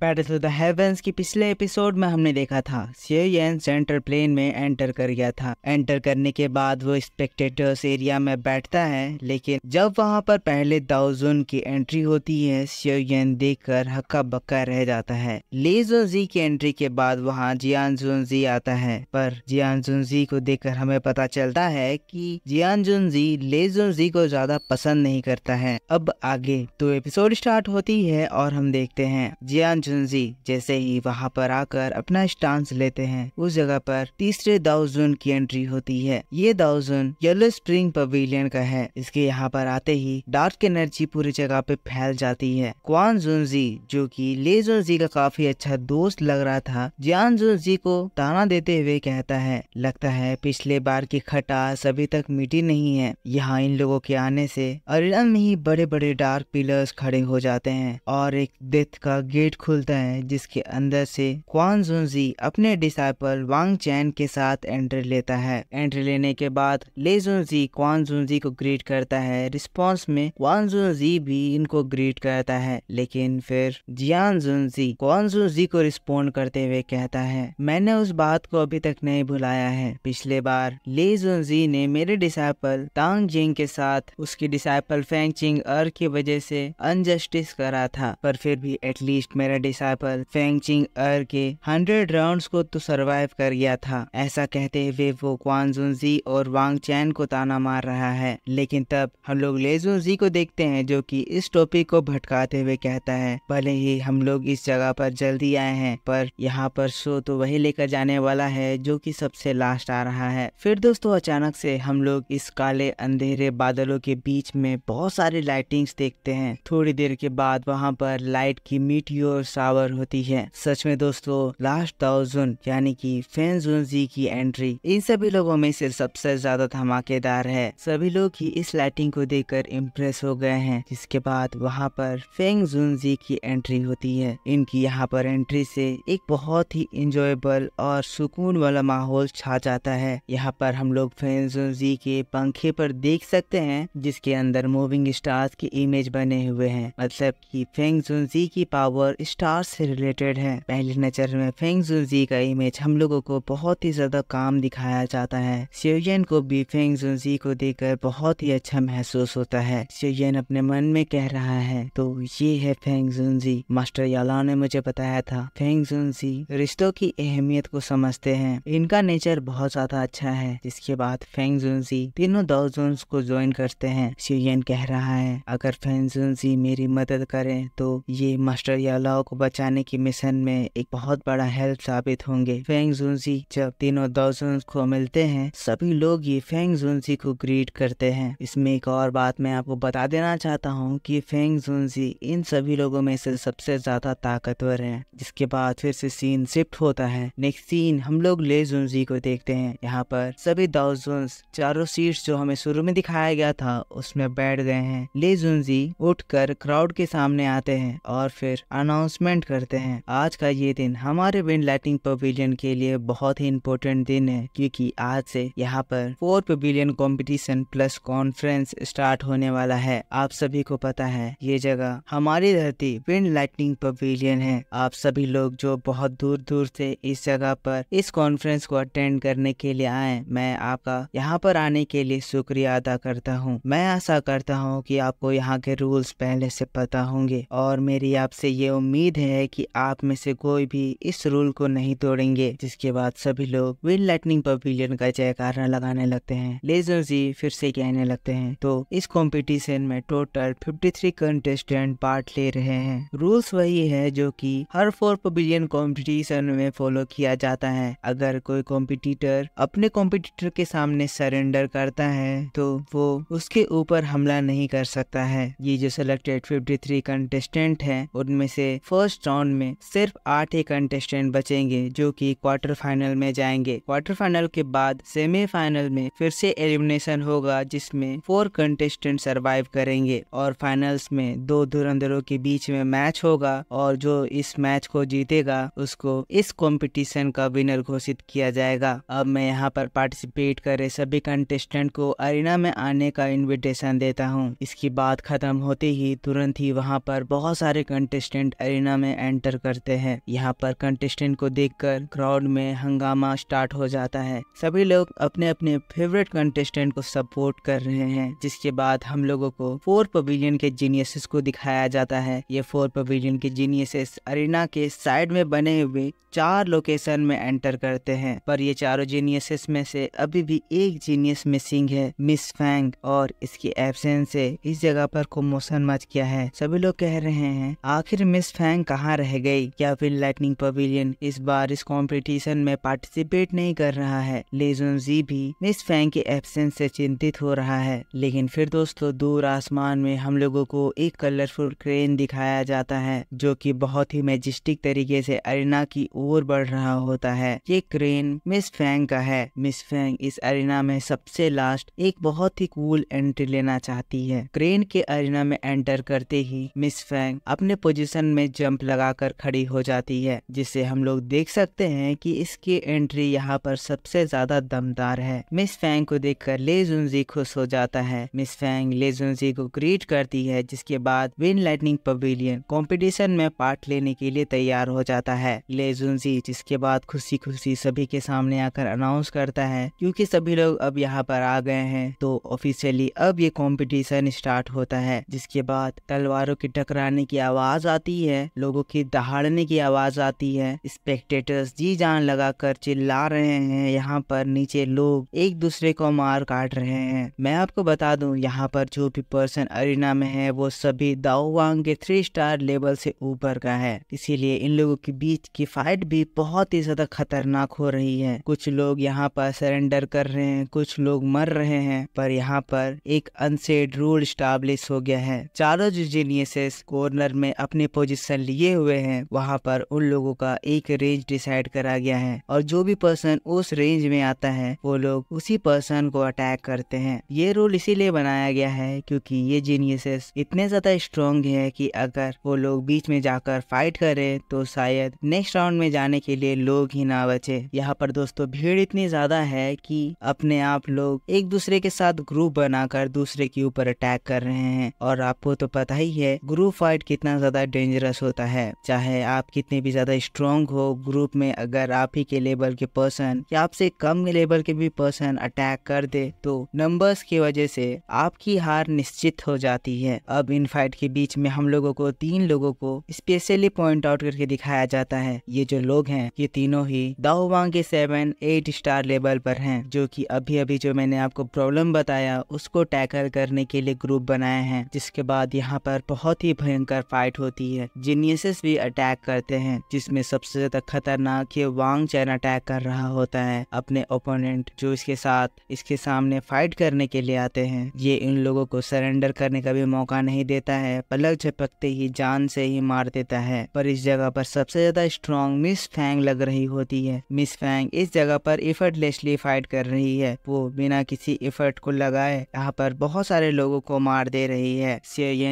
petal the heavens की पिछले episode में हमने देखा था सीएन सेंटर प्लेन में एंटर कर गया था एंटर करने के बाद वो स्पेक्टेटर्स एरिया में बैठता है लेकिन जब वहाँ पर पहले दाउजुन की एंट्री होती है सियन देखकर हक्का बक्का रह जाता है लेजोन जी की एंट्री के बाद वहाँ जियान जुन जी आता है पर जियान जुन जी को कर हमें पता चलता है की जियान जुन जी लेजोन जी को ज्यादा पसंद नहीं करता है अब आगे तो एपिसोड स्टार्ट होती है और हम देखते हैं जियान शनजी जैसे ही वहाँ पर आकर अपना स्टांस लेते हैं उस जगह पर तीसरे दाउजुन की एंट्री होती है ये दाउजुन येलो स्प्रिंग पवेलियन का है इसके यहाँ पर आते ही डार्क एनर्जी पूरी जगह पे फैल जाती है क्वान जुनजी जो कि ले जुनजी का काफी अच्छा दोस्त लग रहा था जियान जुनजी को ताना देते हुए कहता है लगता है पिछले बार की खटास अभी तक मिटी नहीं है यहाँ इन लोगों के आने से अरिडम में ही बड़े बड़े डार्क पिलर्स खड़े हो जाते हैं और एक डेथ का गेट खुल खुलता है जिसके अंदर से क्वान जुनजी अपने डिसाइपल वांग चैन के साथ एंट्री लेता है एंट्री लेने के बाद ले जुनजी क्वान जुनजी को ग्रीट करता है रिस्पॉन्स में क्वान जुनजी भी इनको ग्रीट करता है लेकिन फिर जियान जुनजी क्वान जुनजी को रिस्पोंड करते हुए कहता है मैंने उस बात को अभी तक नहीं भुलाया है पिछले बार ले जुनजी ने मेरे डिसाइपल तांग जिंग के साथ उसकी डिसाइपल फेंग चिंग अर की वजह से अनजस्टिस करा था पर फिर भी एटलीस्ट मेरा डिसाइपल फेंगचिंग अर के हंड्रेड राउंड्स को तो सरवाइव कर गया था ऐसा कहते हुए वो क्वानजुनजी और वांग चैन को ताना मार रहा है लेकिन तब हम लोग लेजुन जी को देखते हैं जो कि इस टॉपिक को भटकाते हुए कहता है भले ही हम लोग इस जगह पर जल्दी आए हैं पर यहाँ पर शो तो वही लेकर जाने वाला है जो कि सबसे लास्ट आ रहा है फिर दोस्तों अचानक से हम लोग इस काले अंधेरे बादलों के बीच में बहुत सारी लाइटिंग्स देखते हैं थोड़ी देर के बाद वहाँ पर लाइट की मीटियोर सावर होती है सच में दोस्तों लास्ट थाउजेंड यानी कि फैन जी की एंट्री इन सभी लोगों में से सबसे ज्यादा धमाकेदार है सभी लोग ही इस लाइटिंग को देखकर इम्प्रेस हो गए हैं जिसके बाद वहाँ पर फेंग जी की एंट्री होती है इनकी यहाँ पर एंट्री से एक बहुत ही इंजॉयबल और सुकून वाला माहौल छा जाता है यहाँ पर हम लोग फैन जी के पंखे पर देख सकते हैं जिसके अंदर मूविंग स्टार्स की इमेज बने हुए हैं मतलब कि फेंग जून जी की पावर स्टार से रिलेटेड है पहली नजर में फेंग जुलजी का इमेज हम लोगों को बहुत ही ज्यादा काम दिखाया जाता है सियोजन को भी फेंग जुलजी को देखकर बहुत ही अच्छा महसूस होता है सियोजन अपने मन में कह रहा है तो ये है फेंग जुलजी मास्टर याला ने मुझे बताया था फेंग जुलजी रिश्तों की अहमियत को समझते हैं इनका नेचर बहुत ज्यादा अच्छा है जिसके बाद फेंग जुलजी तीनों दो जोन को ज्वाइन करते हैं सियोजन कह रहा है अगर फेंग जुलजी मेरी मदद करे तो ये मास्टर यालाओ को बचाने के मिशन में एक बहुत बड़ा हेल्प साबित होंगे फेंग जुनसी जब तीनों दोस्तों को मिलते हैं सभी लोग ये फेंग जुनसी को ग्रीट करते हैं इसमें एक और बात मैं आपको बता देना चाहता हूँ कि फेंग जुनसी इन सभी लोगों में से सबसे ज्यादा ताकतवर है जिसके बाद फिर से सीन शिफ्ट होता है नेक्स्ट सीन हम लोग ले जुनजी को देखते हैं यहाँ पर सभी दाउजोन्स चारों सीट जो हमें शुरू में दिखाया गया था उसमें बैठ गए हैं ले जुनजी उठ क्राउड के सामने आते हैं और फिर अनाउंस अनाउंसमेंट करते हैं आज का ये दिन हमारे विंड लाइटिंग पवेलियन के लिए बहुत ही इम्पोर्टेंट दिन है क्योंकि आज से यहाँ पर four pavilion competition plus conference start होने वाला है आप सभी को पता है ये जगह हमारी धरती विंड लाइटिंग पवेलियन है आप सभी लोग जो बहुत दूर दूर से इस जगह पर इस कॉन्फ्रेंस को अटेंड करने के लिए आए मैं आपका यहाँ पर आने के लिए शुक्रिया अदा करता हूँ मैं आशा करता हूँ की आपको यहाँ के रूल्स पहले से पता होंगे और मेरी आपसे ये उम्मीद उम्मीद है कि आप में से कोई भी इस रूल को नहीं तोड़ेंगे जिसके बाद सभी लोग विंड लाइटनिंग पवेलियन का जयकारा लगाने लगते हैं लेजर जी फिर से कहने लगते हैं तो इस कंपटीशन में टोटल 53 कंटेस्टेंट पार्ट ले रहे हैं रूल्स वही है जो कि हर फोर पवेलियन कंपटीशन में फॉलो किया जाता है अगर कोई कॉम्पिटिटर अपने कॉम्पिटिटर के सामने सरेंडर करता है तो वो उसके ऊपर हमला नहीं कर सकता है ये जो सिलेक्टेड फिफ्टी कंटेस्टेंट है उनमें से फोर फर्स्ट राउंड में सिर्फ आठ ही कंटेस्टेंट बचेंगे जो कि क्वार्टर फाइनल में जाएंगे क्वार्टर फाइनल के बाद सेमीफाइनल में फिर से एलिमिनेशन होगा जिसमें फोर कंटेस्टेंट सरवाइव करेंगे और फाइनल्स में दो धुरंधरों के बीच में मैच होगा और जो इस मैच को जीतेगा उसको इस कॉम्पिटिशन का विनर घोषित किया जाएगा अब मैं यहाँ पर पार्टिसिपेट करे सभी कंटेस्टेंट को अरिना में आने का इन्विटेशन देता हूँ इसकी बात खत्म होते ही तुरंत ही वहाँ पर बहुत सारे कंटेस्टेंट अरिना अरीना में एंटर करते हैं यहाँ पर कंटेस्टेंट को देखकर क्राउड में हंगामा स्टार्ट हो जाता है सभी लोग अपने अपने फेवरेट कंटेस्टेंट को सपोर्ट कर रहे हैं जिसके बाद हम लोगों को फोर पवेलियन के जीनियसिस को दिखाया जाता है ये फोर पवेलियन के जीनियसिस अरीना के साइड में बने हुए चार लोकेशन में एंटर करते हैं पर ये चारों जीनियसिस में से अभी भी एक जीनियस मिसिंग है मिस फैंग और इसकी एबसेंस से इस जगह पर कोमोशन मच गया है सभी लोग कह रहे हैं आखिर मिस फैंग लाइटनिंग कहाँ रह गई क्या फिर लाइटनिंग पवेलियन इस बार इस कंपटीशन में पार्टिसिपेट नहीं कर रहा है लेजोन जी भी मिस फैंग के एब्सेंस से चिंतित हो रहा है लेकिन फिर दोस्तों दूर आसमान में हम लोगों को एक कलरफुल क्रेन दिखाया जाता है जो कि बहुत ही मेजिस्टिक तरीके से अरिना की ओर बढ़ रहा होता है ये क्रेन मिस फैंग का है मिस फैंग इस अरिना में सबसे लास्ट एक बहुत ही कूल एंट्री लेना चाहती है क्रेन के अरिना में एंटर करते ही मिस फैंग अपने पोजिशन में जम जंप लगाकर खड़ी हो जाती है जिसे हम लोग देख सकते हैं कि इसकी एंट्री यहाँ पर सबसे ज्यादा दमदार है मिस फैंग को देखकर ले जुनजी खुश हो जाता है मिस फैंग ले को ग्रीट करती है जिसके बाद विन लाइटनिंग पवेलियन कॉम्पिटिशन में पार्ट लेने के लिए तैयार हो जाता है ले जिसके बाद खुशी खुशी सभी के सामने आकर अनाउंस करता है क्योंकि सभी लोग अब यहाँ पर आ गए हैं तो ऑफिशियली अब ये कंपटीशन स्टार्ट होता है जिसके बाद तलवारों के टकराने की आवाज आती है लोगों की दहाड़ने की आवाज आती है स्पेक्टेटर्स जी जान लगाकर चिल्ला रहे हैं यहाँ पर नीचे लोग एक दूसरे को मार काट रहे हैं मैं आपको बता दूं यहाँ पर जो भी पर्सन अरिना में है वो सभी दाओवांग के थ्री स्टार लेवल से ऊपर का है इसीलिए इन लोगों के बीच की फाइट भी बहुत ही ज्यादा खतरनाक हो रही है कुछ लोग यहाँ पर सरेंडर कर रहे हैं कुछ लोग मर रहे हैं पर यहाँ पर एक अनसेड रूल स्टाब्लिश हो गया है चारों जीनियस कॉर्नर में अपनी पोजिशन लिए हुए हैं वहाँ पर उन लोगों का एक रेंज डिसाइड करा गया है और जो भी पर्सन उस रेंज में आता है वो लोग उसी पर्सन को अटैक करते हैं ये रूल इसीलिए बनाया गया है क्योंकि ये जीनियसेस इतने ज्यादा स्ट्रॉन्ग है कि अगर वो लोग बीच में जाकर फाइट करे तो शायद नेक्स्ट राउंड में जाने के लिए लोग ही ना बचे यहाँ पर दोस्तों भीड़ इतनी ज्यादा है कि अपने आप लोग एक दूसरे के साथ ग्रुप बनाकर दूसरे के ऊपर अटैक कर रहे हैं और आपको तो पता ही है ग्रुप फाइट कितना ज्यादा डेंजरस हो होता है चाहे आप कितने भी ज्यादा स्ट्रॉन्ग हो ग्रुप में अगर आप ही के लेवल के पर्सन या आपसे कम लेवल के भी पर्सन अटैक कर दे तो नंबर्स की वजह से आपकी हार निश्चित हो जाती है अब इन फाइट के बीच में हम लोगों को तीन लोगों को स्पेशली पॉइंट आउट करके दिखाया जाता है ये जो लोग हैं ये तीनों ही दाओवांग के सेवन एट स्टार लेवल पर हैं जो कि अभी अभी जो मैंने आपको प्रॉब्लम बताया उसको टैकल करने के लिए ग्रुप बनाए हैं जिसके बाद यहाँ पर बहुत ही भयंकर फाइट होती है जिन जीनियसेस भी अटैक करते हैं जिसमें सबसे ज्यादा खतरनाक ये वांग चैन अटैक कर रहा होता है अपने ओपोनेंट जो इसके साथ इसके सामने फाइट करने के लिए आते हैं ये इन लोगों को सरेंडर करने का भी मौका नहीं देता है पलक झपकते ही जान से ही मार देता है पर इस जगह पर सबसे ज्यादा स्ट्रॉन्ग मिस फैंग लग रही होती है मिस फैंग इस जगह पर इफर्टलेसली फाइट कर रही है वो बिना किसी इफर्ट को लगाए यहाँ पर बहुत सारे लोगों को मार दे रही है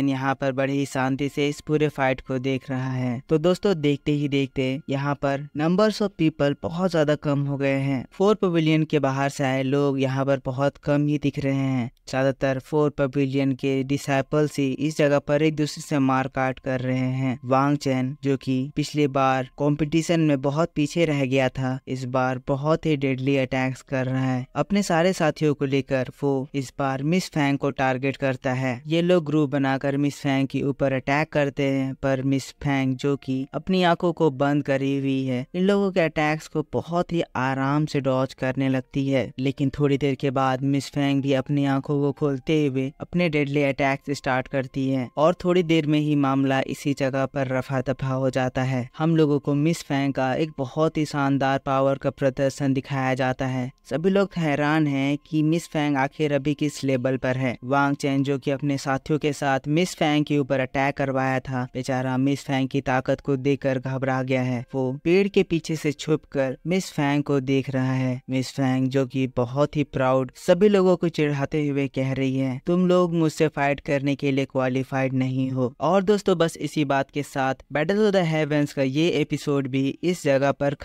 यहाँ पर बड़ी शांति से इस पूरे फाइट को देख देख रहा है तो दोस्तों देखते ही देखते यहाँ पर नंबर्स ऑफ पीपल बहुत ज्यादा कम हो गए हैं फोर पवेलियन के बाहर से आए लोग यहाँ पर बहुत कम ही दिख रहे हैं ज्यादातर फोर पवेलियन के डिसाइपल्स ही इस जगह पर एक दूसरे से मार काट कर रहे हैं वांग चैन जो कि पिछले बार कंपटीशन में बहुत पीछे रह गया था इस बार बहुत ही डेडली अटैक्स कर रहा है अपने सारे साथियों को लेकर वो इस बार मिस फैंग को टारगेट करता है ये लोग ग्रुप बनाकर मिस फैंग के ऊपर अटैक करते हैं पर मिस मिस फैंग जो कि अपनी आंखों को बंद करी हुई है इन लोगों के अटैक्स को बहुत ही आराम से डॉच करने लगती है लेकिन थोड़ी देर के बाद मिस फैंग भी अपनी आंखों को खोलते हुए अपने डेडली अटैक स्टार्ट करती है और थोड़ी देर में ही मामला इसी जगह पर रफा दफा हो जाता है हम लोगो को मिस फैंग का एक बहुत ही शानदार पावर का प्रदर्शन दिखाया जाता है सभी लोग हैरान है की मिस फैंग आखिर अभी किस लेवल पर है वांग चैन जो की अपने साथियों के साथ मिस फैंग के ऊपर अटैक करवाया था बेचारा मिस मिस फैंग की ताकत को देखकर घबरा गया है वो पेड़ के पीछे से छुपकर मिस फैंग को देख रहा है मिस फैंग जो कि बहुत ही प्राउड सभी लोगों को चिढ़ाते हुए कह रही है तुम लोग मुझसे फाइट करने के लिए क्वालिफाइड नहीं हो और दोस्तों बस इसी बात के साथ बैटल ऑफ द हेवेंस का ये एपिसोड भी इस जगह पर